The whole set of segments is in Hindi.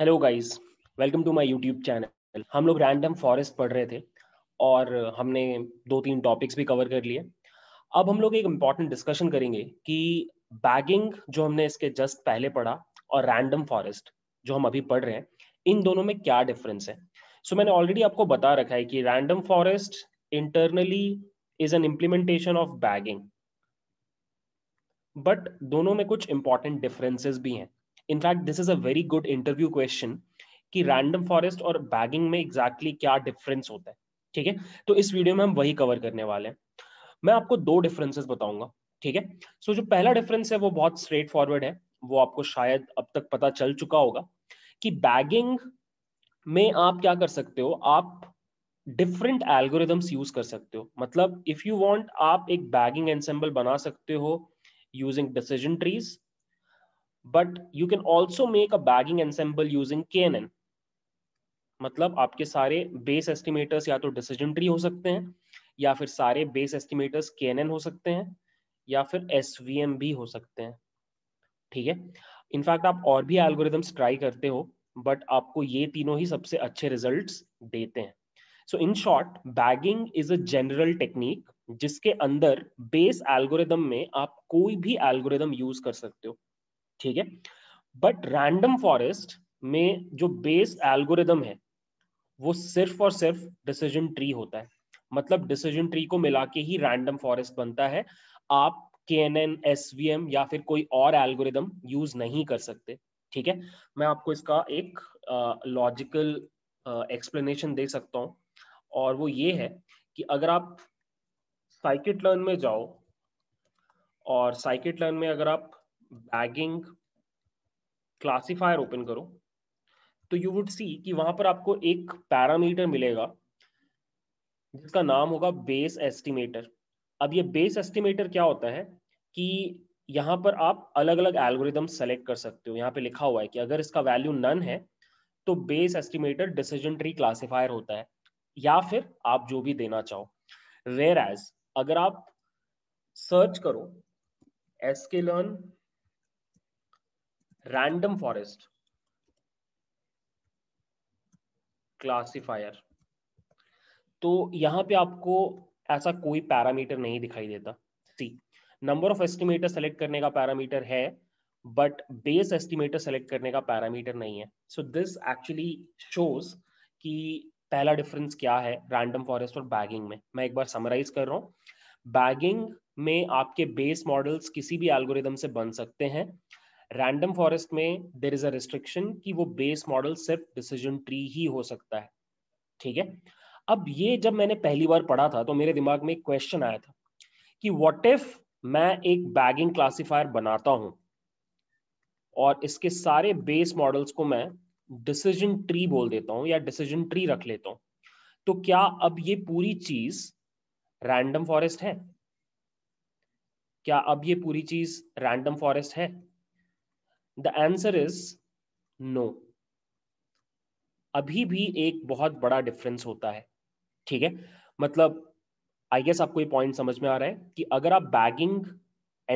Hello guys welcome to my YouTube channel हम लोग रैंडम फॉरेस्ट पढ़ रहे थे और हमने दो तीन टॉपिक्स भी कवर कर लिए अब हम लोग एक इम्पॉर्टेंट डिस्कशन करेंगे कि बैगिंग जो हमने इसके जस्ट पहले पढ़ा और रैंडम फॉरेस्ट जो हम अभी पढ़ रहे हैं इन दोनों में क्या डिफरेंस है सो so, मैंने ऑलरेडी आपको बता रखा है कि random forest internally is an implementation of bagging but दोनों में कुछ इंपॉर्टेंट डिफरेंसेस भी हैं in fact this is a very good interview question कि रैंडम hmm. फॉरेस्ट और बैगिंग में एग्जैक्टली exactly क्या डिफरेंस होता है ठीक है तो इस वीडियो में हम वही कवर करने वाले हैं मैं आपको दो डिफरेंसेस बताऊंगा ठीक है सो जो पहला डिफरेंस है वो बहुत स्ट्रेट फॉरवर्ड है वो आपको शायद अब तक पता चल चुका होगा कि बैगिंग में आप क्या कर सकते हो आप डिफरेंट एल्गोरिदम्स यूज कर सकते हो मतलब इफ यू वांट आप एक बैगिंग एनसेम्बल बना सकते हो using decision trees but you can also make a bagging ensemble using के मतलब आपके सारे बेस एस्टिमेटर्स या तो डिसीजन ट्री हो सकते हैं या फिर सारे बेस एस्टिमेटर्स के हो सकते हैं या फिर एस भी हो सकते हैं ठीक है इनफैक्ट आप और भी एल्गोरिदम्स ट्राई करते हो बट आपको ये तीनों ही सबसे अच्छे रिजल्ट्स देते हैं so in short bagging is a general technique जिसके अंदर बेस एल्गोरिदम में आप कोई भी एल्गोरिदम यूज कर सकते हो ठीक है बट रैंडम फॉरेस्ट में जो बेस एल्गोरिदम है वो सिर्फ और सिर्फ डिसीजन ट्री होता है मतलब डिसीजन ट्री को मिला के ही रैंडम फॉरेस्ट बनता है आप K N N S V M या फिर कोई और एल्गोरिदम यूज नहीं कर सकते ठीक है मैं आपको इसका एक लॉजिकल एक्सप्लेनेशन दे सकता हूँ और वो ये है कि अगर आप साइकिट लर्न में जाओ और साइकिट लर्न में अगर आप बैगिंग क्लासीफायर ओपन करो तो यू वुड सी कि वहां पर आपको एक पैरामीटर मिलेगा जिसका नाम होगा बेस एस्टिमेटर अब ये बेस एस्टिमेटर क्या होता है कि यहां पर आप अलग अलग एल्गोरिदम सेलेक्ट कर सकते हो यहाँ पे लिखा हुआ है कि अगर इसका वैल्यू नन है तो base estimator decision tree classifier होता है या फिर आप जो भी देना चाहो वेर एज अगर आप सर्च करो SK learn random forest classifier तो यहाँ पे आपको ऐसा कोई पैरामीटर नहीं दिखाई देता सी नंबर ऑफ एस्टिमेटर सेलेक्ट करने का पैरामीटर है बट बेस एस्टिमेटर सेलेक्ट करने का पैरामीटर नहीं है सो दिस एक्चुअली शोज कि पहला डिफरेंस क्या है रैंडम फॉरेस्ट और बैगिंग में मैं एक बार समराइज कर रहा हूं बैगिंग में आपके बेस मॉडल्स किसी भी एल्गोरिदम से बन सकते हैं रैंडम फॉरेस्ट में देर इज अ रिस्ट्रिक्शन कि वो बेस मॉडल सिर्फ डिसीजन ट्री ही हो सकता है ठीक है अब ये जब मैंने पहली बार पढ़ा था तो मेरे दिमाग में एक क्वेश्चन आया था कि वॉट इफ मैं एक बैगिंग क्लासीफायर बनाता हूं और इसके सारे बेस मॉडल्स को मैं डिसीजन ट्री बोल देता हूं या डिसीजन ट्री रख लेता हूं तो क्या अब ये पूरी चीज रैंडम फॉरेस्ट है क्या अब ये पूरी चीज रैंडम फॉरेस्ट है द आंसर इज नो अभी भी एक बहुत बड़ा डिफरेंस होता है ठीक है मतलब आई गेस आपको ये पॉइंट समझ में आ रहा है कि अगर आप बैगिंग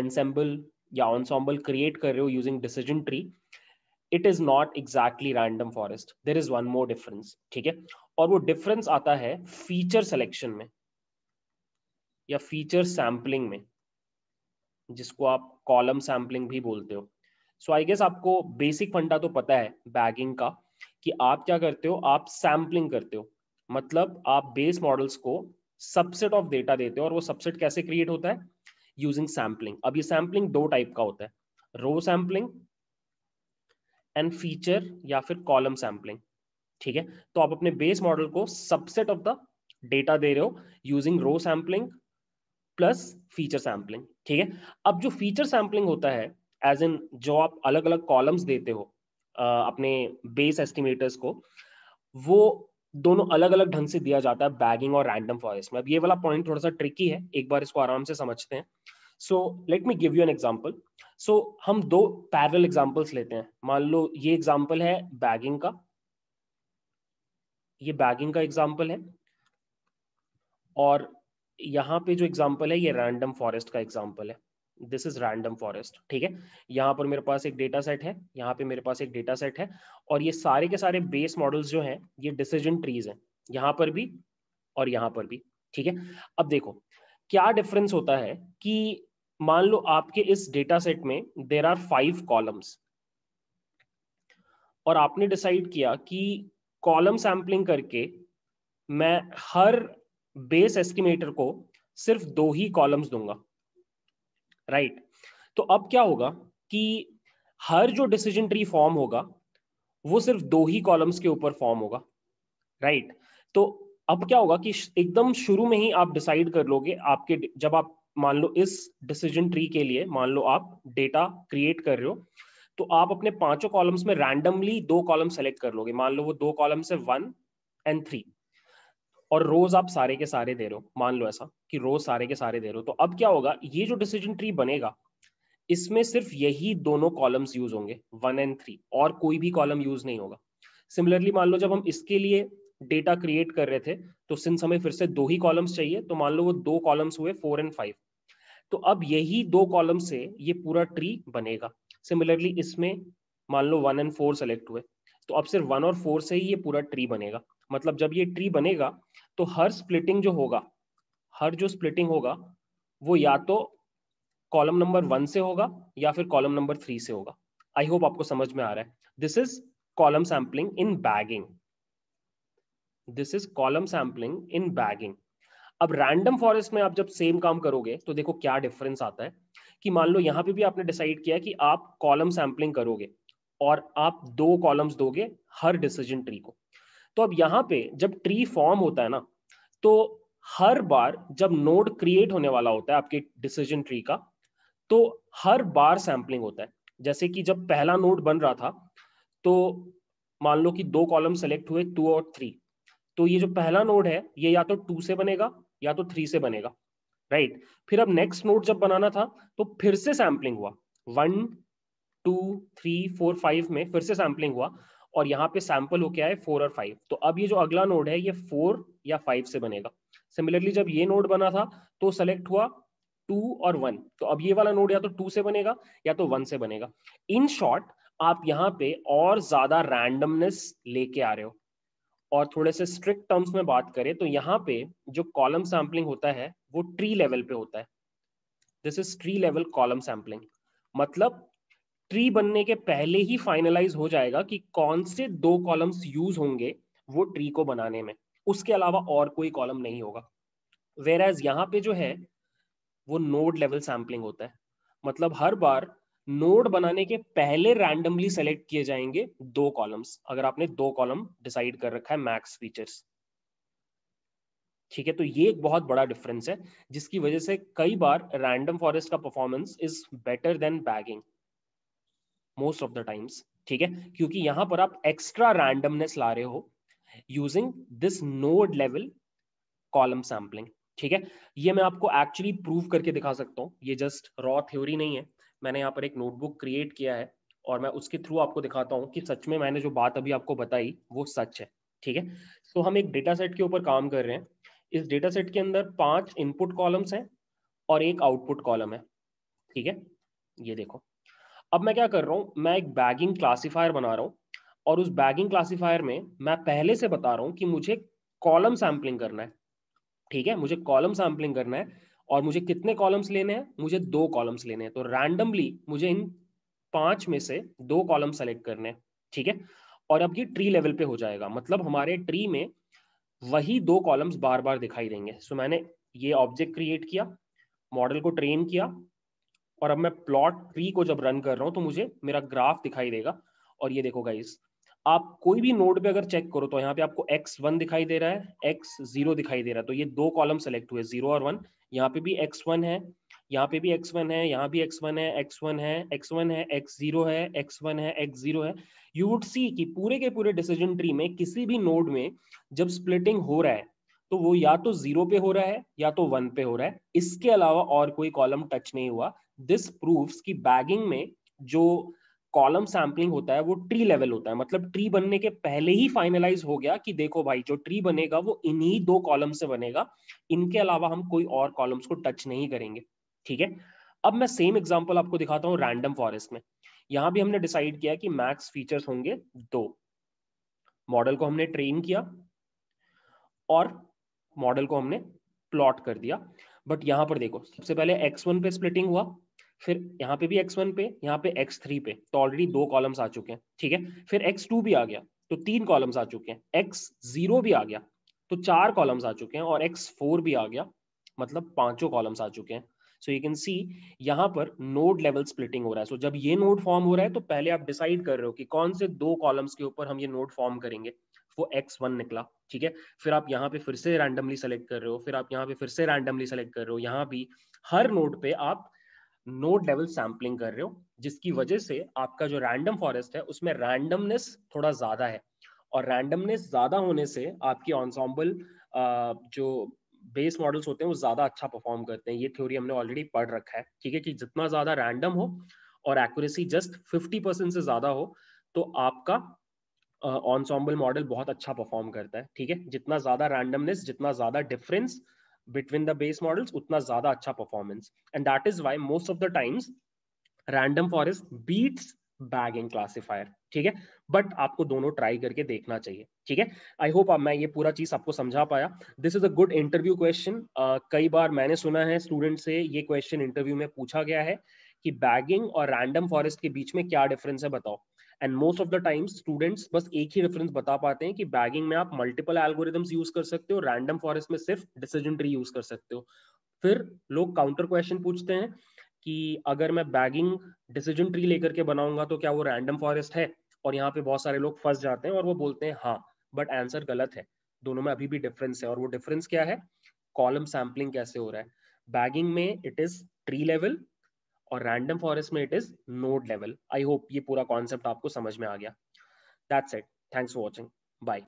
एनसेम्बल या ऑनसॉम्बल क्रिएट कर रहे हो using decision tree it is not exactly random forest there is one more difference ठीक है और वो डिफरेंस आता है फीचर सिलेक्शन में या फीचर सैम्पलिंग में जिसको आप कॉलम सैम्पलिंग भी बोलते हो सो आई गेस आपको बेसिक फंडा तो पता है बैगिंग का कि आप क्या करते हो आप सैम्पलिंग करते हो मतलब आप बेस मॉडल्स को सबसेट ऑफ डेटा देते हो और वो सबसेट कैसे क्रिएट होता है यूजिंग सैम्पलिंग अब ये सैम्पलिंग दो टाइप का होता है रो सैम्पलिंग एंड फीचर या फिर कॉलम सैम्पलिंग ठीक है तो आप अपने बेस मॉडल को सबसेट ऑफ द डेटा दे रहे हो using row sampling plus feature sampling ठीक है अब जो फीचर सैम्पलिंग होता है एज इन जो आप अलग अलग कॉलम्स देते हो अपने बेस एस्टिमेटर्स को वो दोनों अलग अलग ढंग से दिया जाता है बैगिंग और रैंडम फॉरेस्ट में अब ये वाला पॉइंट थोड़ा सा ट्रिकी है एक बार इसको आराम से समझते हैं so let me give you an example so हम दो पैरल एग्जाम्पल्स लेते हैं मान लो ये एग्जाम्पल है बैगिंग का ये बैगिंग का एग्जाम्पल है और यहाँ पे जो एग्जाम्पल है ये रैंडम फॉरेस्ट का एग्जाम्पल है दिस इज रैंडम फॉरेस्ट ठीक है यहाँ पर मेरे पास एक डेटा सेट है यहाँ पे मेरे पास एक डेटा सेट है और ये सारे के सारे बेस मॉडल्स जो हैं ये डिसीजन ट्रीज हैं यहाँ पर भी और यहाँ पर भी ठीक है अब देखो क्या डिफरेंस होता है कि मान लो आपके इस डेटा सेट में देर आर फाइव कॉलम्स और आपने डिसाइड किया कि कॉलम सैम्पलिंग करके मैं हर बेस एस्टिमेटर को सिर्फ दो ही कॉलम्स दूंगा राइट तो अब क्या होगा कि हर जो डिसीजन ट्री फॉर्म होगा वो सिर्फ दो ही कॉलम्स के ऊपर फॉर्म होगा राइट तो अब क्या होगा कि एकदम शुरू में ही आप डिसाइड कर लोगे आपके जब आप मान लो इस डिसीजन ट्री के लिए मान लो आप डेटा क्रिएट कर रहे हो तो आप अपने पांचों कॉलम्स में रैंडमली दो कॉलम सेलेक्ट कर लोगे मान लो वो दो कॉलम्स है वन एंड थ्री और रोज आप सारे के सारे दे रहे हो मान लो ऐसा कि रोज सारे के सारे दे रहे हो तो अब क्या होगा ये जो डिसीजन ट्री बनेगा इसमें सिर्फ यही दोनों कॉलम्स यूज होंगे वन एंड थ्री और कोई भी कॉलम यूज नहीं होगा सिमिलरली मान लो जब हम इसके लिए डेटा क्रिएट कर रहे थे तो सिंस हमें फिर से दो ही कॉलम्स चाहिए तो मान लो वो दो कॉलम्स हुए फोर एंड फाइव तो अब यही दो कॉलम से ये पूरा ट्री बनेगा सिमिलरली इसमें मान लो वन एंड फोर सेलेक्ट हुए तो अब सिर्फ वन और फोर से ही ये पूरा ट्री बनेगा मतलब जब ये ट्री बनेगा तो हर स्प्लिटिंग जो होगा हर जो स्प्लिटिंग होगा वो या तो कॉलम नंबर वन से होगा या फिर कॉलम नंबर थ्री से होगा आई होप आपको समझ में आ रहा है this is column sampling in bagging this is column sampling in bagging अब रैंडम फॉरेस्ट में आप जब सेम काम करोगे तो देखो क्या डिफरेंस आता है कि मान लो यहां पे भी आपने डिसाइड किया कि आप कॉलम सैम्पलिंग करोगे और आप दो कॉलम्स दोगे हर डिसीजन ट्री को तो अब यहां पे जब ट्री फॉर्म होता है ना तो हर बार जब नोड क्रिएट होने वाला होता है आपके डिसीजन ट्री का तो हर बार सैम्पलिंग होता है जैसे कि जब पहला नोड बन रहा था तो मान लो कि दो कॉलम सेलेक्ट हुए टू और थ्री तो ये जो पहला नोड है ये या तो टू से बनेगा या तो थ्री से बनेगा राइट फिर अब नेक्स्ट नोड जब बनाना था तो फिर से सैम्पलिंग हुआ one two three four five में फिर से सैम्पलिंग हुआ और यहाँ पे सैंपल होके आए फोर और फाइव तो अब ये जो अगला नोड है ये फोर या फाइव से बनेगा सिमिलरली जब ये नोड बना था तो सेलेक्ट हुआ टू और वन तो अब ये वाला नोड या तो टू से बनेगा या तो वन से बनेगा इन शॉर्ट आप यहाँ पे और ज्यादा रैंडमनेस लेके आ रहे हो और थोड़े से स्ट्रिक्ट टर्म्स में बात करें तो यहाँ पे जो कॉलम सैम्पलिंग होता है वो ट्री लेवल पे होता है this is tree level column sampling मतलब ट्री बनने के पहले ही फाइनलाइज हो जाएगा कि कौन से दो कॉलम्स यूज होंगे वो ट्री को बनाने में उसके अलावा और कोई कॉलम नहीं होगा वेर एज यहाँ पे जो है वो नोड लेवल सैम्पलिंग होता है मतलब हर बार नोड बनाने के पहले रैंडमली सेलेक्ट किए जाएंगे दो कॉलम्स अगर आपने दो कॉलम डिसाइड कर रखा है मैक्स फीचर्स ठीक है तो ये एक बहुत बड़ा डिफरेंस है जिसकी वजह से कई बार रैंडम फॉरेस्ट का performance is better than bagging most of the times ठीक है क्योंकि यहां पर आप एक्स्ट्रा रैंडमनेस ला रहे हो using this node level column sampling ठीक है ये मैं आपको एक्चुअली प्रूव करके दिखा सकता हूँ ये जस्ट रॉ थ्योरी नहीं है मैंने यहाँ पर एक नोटबुक क्रिएट किया है और मैं उसके थ्रू आपको दिखाता हूँ कि सच में मैंने जो बात अभी आपको बताई वो सच है ठीक है सो तो हम एक डेटा सेट के ऊपर काम कर रहे हैं इस डेटा सेट के अंदर पांच इनपुट कॉलम्स हैं और एक आउटपुट कॉलम है ठीक है ये देखो अब मैं क्या कर रहा हूँ मैं एक बैगिंग क्लासीफायर बना रहा हूँ और उस बैगिंग क्लासिफायर में मैं पहले से बता रहा हूँ कि मुझे कॉलम सैम्पलिंग करना है ठीक है मुझे कॉलम सैम्पलिंग करना है और मुझे कितने कॉलम्स लेने हैं मुझे दो कॉलम्स लेने हैं तो रैंडमली मुझे इन पांच में से दो कॉलम सेलेक्ट करने हैं ठीक है और अब ये ट्री लेवल पे हो जाएगा मतलब हमारे ट्री में वही दो कॉलम्स बार बार दिखाई देंगे सो मैंने ये ऑब्जेक्ट क्रिएट किया मॉडल को ट्रेन किया और अब मैं प्लॉट ट्री को जब रन कर रहा हूँ तो मुझे मेरा ग्राफ दिखाई देगा और ये देखो गाइस आप कोई भी नोड पे अगर चेक करो तो यहाँ पे आपको एक्स वन दिखाई दे रहा है एक्स जीरो दिखाई दे रहा है तो ये दो कॉलम सेलेक्ट हुए जीरो और वन यहाँ पे भी एक्स वन है यहाँ पे भी एक्स वन है यहाँ भी एक्स वन है एक्स वन है एक्स वन है एक्स जीरो है एक्स वन है एक्स जीरो है यू वुड सी कि पूरे के पूरे डिसीजन ट्री में किसी भी नोड में जब स्प्लिटिंग हो रहा है तो वो या तो जीरो पे हो रहा है या तो वन पे हो रहा है इसके अलावा और कोई कॉलम टच नहीं हुआ दिस प्रूव्स कि बैगिंग में जो कॉलम सैम्पलिंग होता है वो ट्री लेवल होता है मतलब ट्री बनने के पहले ही फाइनलाइज हो गया कि देखो भाई जो ट्री बनेगा वो इन्हीं दो कॉलम से बनेगा इनके अलावा हम कोई और कॉलम्स को टच नहीं करेंगे ठीक है अब मैं सेम एग्जाम्पल आपको दिखाता हूँ रैंडम फॉरेस्ट में यहां भी हमने डिसाइड किया कि मैक्स फीचर्स होंगे दो मॉडल को हमने ट्रेन किया और मॉडल को हमने प्लॉट कर दिया बट यहां पर देखो सबसे पहले x1 पे स्प्लिटिंग हुआ फिर यहाँ पे भी x1 पे यहाँ पे x3 पे तो ऑलरेडी दो कॉलम्स आ चुके हैं ठीक है फिर x2 भी आ गया तो तीन कॉलम्स आ चुके हैं x0 भी आ गया तो चार कॉलम्स आ चुके हैं और x4 भी आ गया मतलब पांचों कॉलम्स आ चुके हैं सो यू कैन सी यहाँ पर नोड लेवल स्प्लिटिंग हो रहा है सो so, जब ये नोड फॉर्म हो रहा है तो पहले आप डिसाइड कर रहे हो कि कौन से दो कॉलम्स के ऊपर हम ये नोड फॉर्म करेंगे वो वन निकला ठीक है फिर आप यहाँ पे फिर से रैंडमली सेलेक्ट कर रहे हो फिर आप यहाँ पे फिर से रैंडमली सेलेक्ट कर रहे हो यहाँ भी हर नोड पे आप नोड लेवल सैम्पलिंग कर रहे हो जिसकी हम्म। वजह से आपका जो रैंडम फॉरेस्ट है उसमें रैंडमनेस थोड़ा ज्यादा है और रैंडमनेस ज्यादा होने से आपकी ऑनसॉम्बल जो बेस मॉडल्स होते हैं वो ज्यादा अच्छा परफॉर्म करते हैं ये थ्योरी हमने ऑलरेडी पढ़ रखा है ठीक है कि जितना ज्यादा रैंडम हो और एक्यूरेसी जस्ट फिफ्टी परसेंट से ज्यादा हो तो आपका ऑनसॉम्बल मॉडल बहुत अच्छा परफॉर्म करता है ठीक है जितना ज्यादा रैंडमनेस जितना ज्यादा difference between the base models utna zyada acha performance and that is why most of the times random forest beats bagging classifier ठीक है बट आपको दोनों ट्राई करके देखना चाहिए ठीक है आई होप मैं ये पूरा चीज आपको समझा पाया this is a good interview question कई बार मैंने सुना है स्टूडेंट से ये क्वेश्चन इंटरव्यू में पूछा गया है कि बैगिंग और रैंडम फॉरेस्ट के बीच में क्या डिफरेंस है बताओ and most of the times students बस एक ही रेफरेंस बता पाते हैं कि बैगिंग में आप मल्टीपल एल्गोरिदम्स यूज कर सकते हो रैंडम फॉरेस्ट में सिर्फ डिसीजन ट्री यूज कर सकते हो फिर लोग काउंटर क्वेश्चन पूछते हैं कि अगर मैं बैगिंग डिसीजन ट्री लेकर के बनाऊंगा तो क्या वो रैंडम फॉरेस्ट है और यहाँ पे बहुत सारे लोग फंस जाते हैं और वो बोलते हैं हाँ बट आंसर गलत है दोनों में अभी भी डिफरेंस है और वो डिफरेंस क्या है कॉलम सैम्पलिंग कैसे हो रहा है बैगिंग में इट इज ट्री लेवल और रैंडम फॉरेस्ट में it is node level I hope ये पूरा कॉन्सेप्ट आपको समझ में आ गया that's it thanks for watching